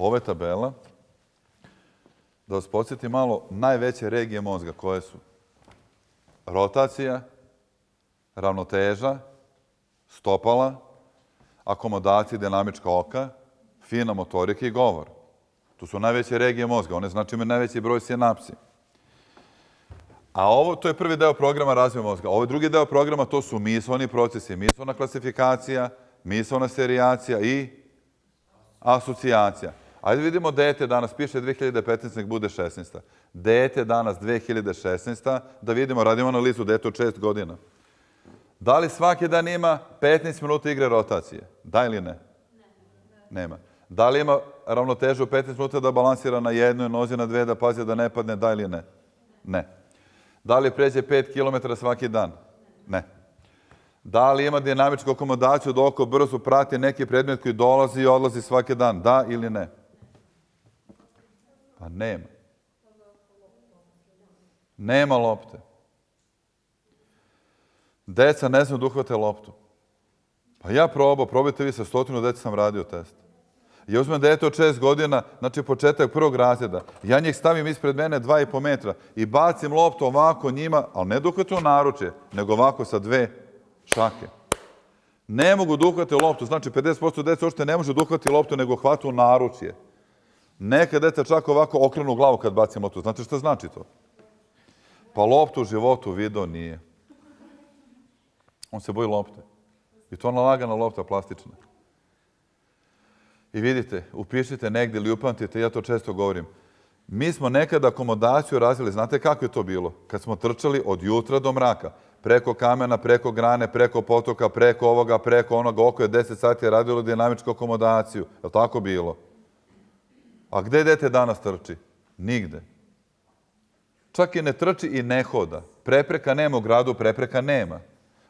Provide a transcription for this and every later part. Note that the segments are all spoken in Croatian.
ove tabela, da vas podsjetim malo, najveće regije mozga koje su rotacija, ravnoteža, stopala, akomodacija dinamička oka, fina motorika i govor. To su najveće regije mozga, one znači imaju najveći broj sinapsi. A ovo, to je prvi deo programa razvoja mozga. Ovo ovaj je drugi deo programa, to su mislovni procesi, mislovna klasifikacija, mislovna serijacija i asocijacija. Ajde vidimo dete danas, piše 2015, nek bude 16. Dete danas 2016, da vidimo, radimo analizu dete od 6 godina. Da li svaki dan ima 15 minuta igre rotacije? Da ili ne? Nema. Da li ima ravnotežu 15 minuta da balansira na jednoj nozi, na dve, da pazi da ne padne? Da ili ne? Ne. Da li pređe 5 km svaki dan? Ne. Da li ima dinamičku komodaciju da oko brzo prati neki predmet koji dolazi i odlazi svaki dan? Da ili ne? nema. Nema lopte. Deca ne znaju da uhvate loptu. Pa ja probao, probajte vi sa stotinu deca sam radio test. Ja uzmem dete od šest godina, znači početak prvog razreda. Ja njih stavim ispred mene dva i metra i bacim loptu ovako njima, ali ne uhvate u naručje, nego ovako sa dve šake. Ne mogu uhvate loptu, znači 50% dece ošte ne može uhvati loptu, nego hvatu naručje. Neka dete čak ovako okrenu glavu kad bacim loptu. Znate što znači to? Pa loptu u životu video nije. On se boji lopte. I to ona lagana lopta plastična. I vidite, upišite negdje ili upamtite, ja to često govorim. Mi smo nekada akomodaciju razvili, znate kako je to bilo? Kad smo trčali od jutra do mraka, preko kamena, preko grane, preko potoka, preko ovoga, preko onoga, oko je 10 sati radilo dinamičku akomodaciju. Je li tako bilo? A gde dete danas trči? Nigde. Čak i ne trči i ne hoda. Prepreka nema u gradu, prepreka nema.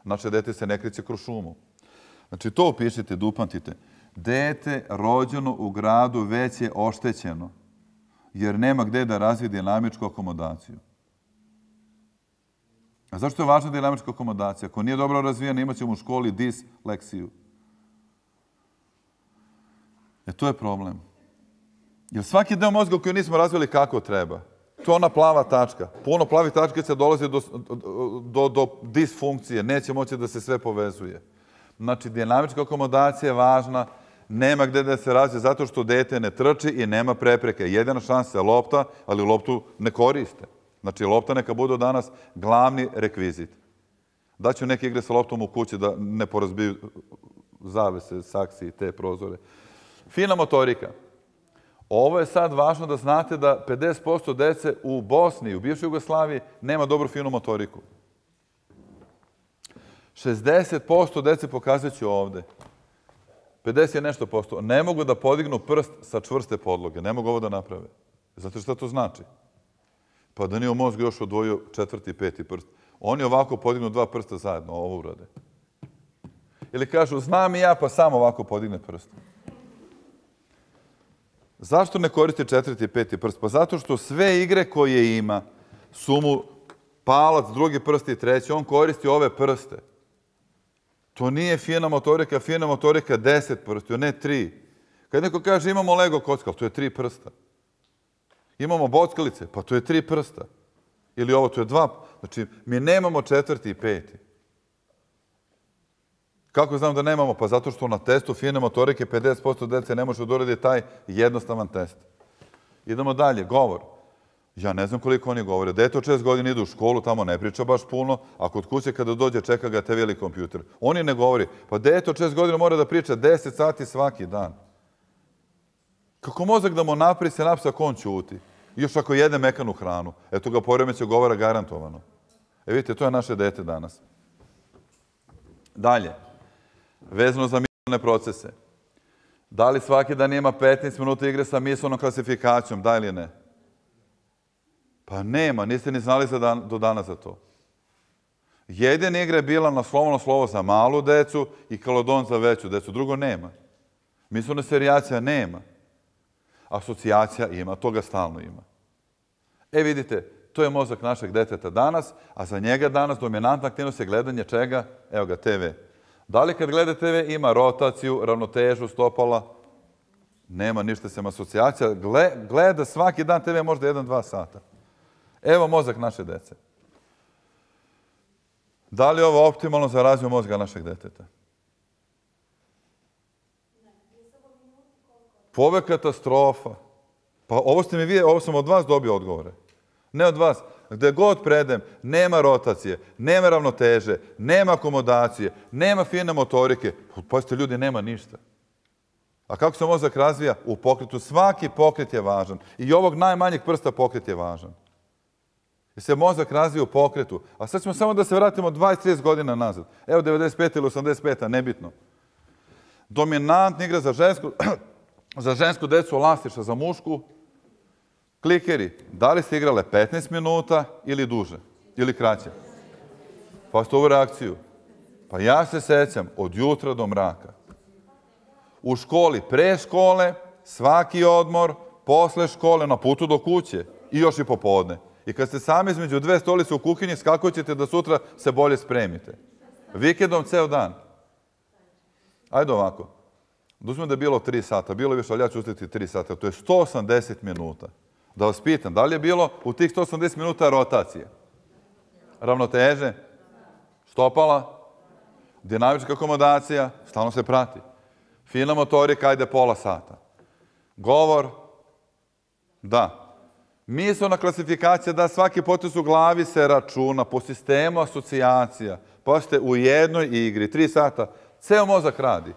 Naše dete se ne kriće kroz šumu. Znači, to upišite, dupantite. Dete rođeno u gradu već je oštećeno, jer nema gde da razvije dinamičku akomodaciju. A zašto je važna dinamička akomodacija? Ako nije dobro razvijena, imat ćemo u školi disleksiju. E to je problem. Jer svaki deo mozga koji nismo razvili kako treba, to je ona plava tačka. Puno plavih tačka se dolazi do, disfunkcije, neće moći da se sve povezuje. Znači, dinamička akomodacija je važna, nema gdje da se razvije zato što dete ne trči i nema prepreke. Jedina šansa je lopta, ali loptu ne koriste. Znači, lopta neka budu danas glavni rekvizit. Daću neke igre sa loptom u kući da ne porazbiju zavese, saksi i te prozore. Fina motorika. Ovo je sad važno da znate da 50% dece u Bosni, u bivšoj Jugoslaviji, nema dobru finu motoriku. 60% dece pokazat ću ovdje. 50 je nešto posto. Ne mogu da podignu prst sa čvrste podloge. Ne mogu ovo da naprave. Znate šta to znači? Pa da nije u mozgu još odvojio četvrti i peti prst. Oni ovako podignu dva prsta zajedno, ovo urade. Ili kažu, znam i ja, pa sam ovako podigne prst. Zašto ne koristi četvrti i peti prst? Pa zato što sve igre koje ima su mu palac, drugi prst i treći. On koristi ove prste. To nije fina motorika, fina motorika deset prsti, ne tri. Kad neko kaže imamo Lego kockal, to je tri prsta. Imamo bockalice, pa to je tri prsta. Ili ovo, to je dva. Znači, mi nemamo četvrti i peti. Kako znam da nemamo? Pa zato što na testu fine motorike 50% dece ne može doraditi taj jednostavan test. Idemo dalje, govor. Ja ne znam koliko oni govore. Dete od šest godina ide u školu, tamo ne priča baš puno, a kod kuće kada dođe čeka ga te veli kompjuter. Oni ne govori. Pa dete od šest godina mora da priča 10 sati svaki dan. Kako mozak da mu napri se napsa ako on Još ako jede mekanu hranu. Eto ga poremeće govora garantovano. E vidite, to je naše dete danas. Dalje vezano za mislone procese. Da li svaki dan ima 15 minuta igre sa mislonom klasifikacijom, da ili ne? Pa nema, niste ni znali do danas za to. Jedina igra je bila na na slovo za malu decu i kalodon za veću decu, drugo nema. Misorna serijacija nema. Asocijacija ima, toga stalno ima. E vidite, to je mozak našeg deteta danas, a za njega danas dominantna aktivnost je gledanje čega? Evo ga, TV. Da li kad gledate TV ima rotaciju, ravnotežu stopala, nema ništa sem asocijacija. gleda svaki dan TV možda jedan, dva sata. Evo mozak naše dece. Da li je ovo optimalno za razvoj mozga našeg deteta? Pove je katastrofa. Pa ovo ste mi vi, ovo sam od vas dobio odgovore. Ne od vas. Gde god predem, nema rotacije, nema ravnoteže, nema akomodacije, nema fine motorike. Pazite, ljudi, nema ništa. A kako se mozak razvija? U pokretu. Svaki pokret je važan. I ovog najmanjeg prsta pokret je važan. I se mozak razvija u pokretu. A sad ćemo samo da se vratimo 20-30 godina nazad. Evo 95. ili 85. nebitno. Dominantna igra za žensku, za žensku decu, lastiša za mušku, Klikeri, da li ste igrale 15 minuta ili duže, ili kraće? Pa ste ovu reakciju. Pa ja se sećam od jutra do mraka. U školi pre škole, svaki odmor, posle škole, na putu do kuće i još i popodne. I kad ste sami između dve stolice u kuhinji, skako ćete da sutra se bolje spremite. Vikendom ceo dan. Ajde ovako. Duzmem da je bilo 3 sata, bilo je više, ali ja ću ustaviti 3 sata. To je 180 minuta. Da vas pitam, da li je bilo u tih 180 minuta rotacije? Ravnoteže? Stopala? Dinamička komodacija? Stalno se prati. Fina motorika, ajde pola sata. Govor? Da. na klasifikacija da svaki potes u glavi se računa po sistemu asocijacija. Pa u jednoj igri, tri sata, ceo mozak radi.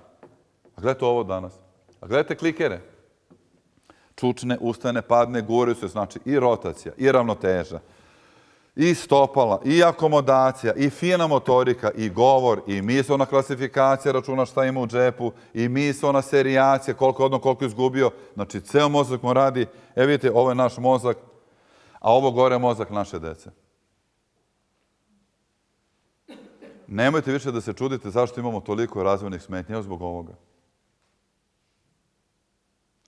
A gledajte ovo danas. A gledajte klikere čučne, ustane, padne, guraju se. Znači i rotacija, i ravnoteža, i stopala, i akomodacija, i fina motorika, i govor, i mislona klasifikacija, računa šta ima u džepu, i mislona serijacija, koliko je odno, koliko izgubio. Znači, ceo mozak mu radi. E vidite, ovo je naš mozak, a ovo gore je mozak naše dece. Nemojte više da se čudite zašto imamo toliko razvojnih smetnja zbog ovoga.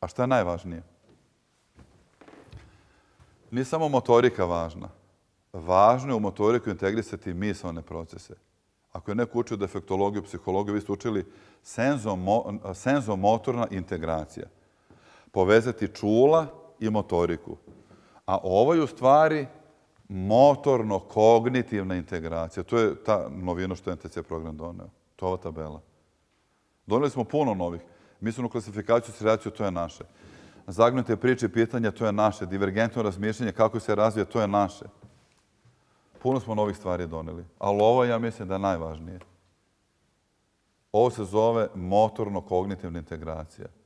A šta je najvažnije? nije samo motorika važna. Važno je u motoriku integrisati mislone procese. Ako je neko učio defektologiju, psihologiju, vi ste učili senzomotorna integracija. Povezati čula i motoriku. A ovo je u stvari motorno-kognitivna integracija. To je ta novina što je NTC program donio. To je ova tabela. Donijeli smo puno novih. u klasifikaciju, sredaciju, to je naše zagnute priče i pitanja, to je naše. Divergentno razmišljanje, kako se razvija, to je naše. Puno smo novih stvari doneli, ali ovo ja mislim da je najvažnije. Ovo se zove motorno-kognitivna integracija.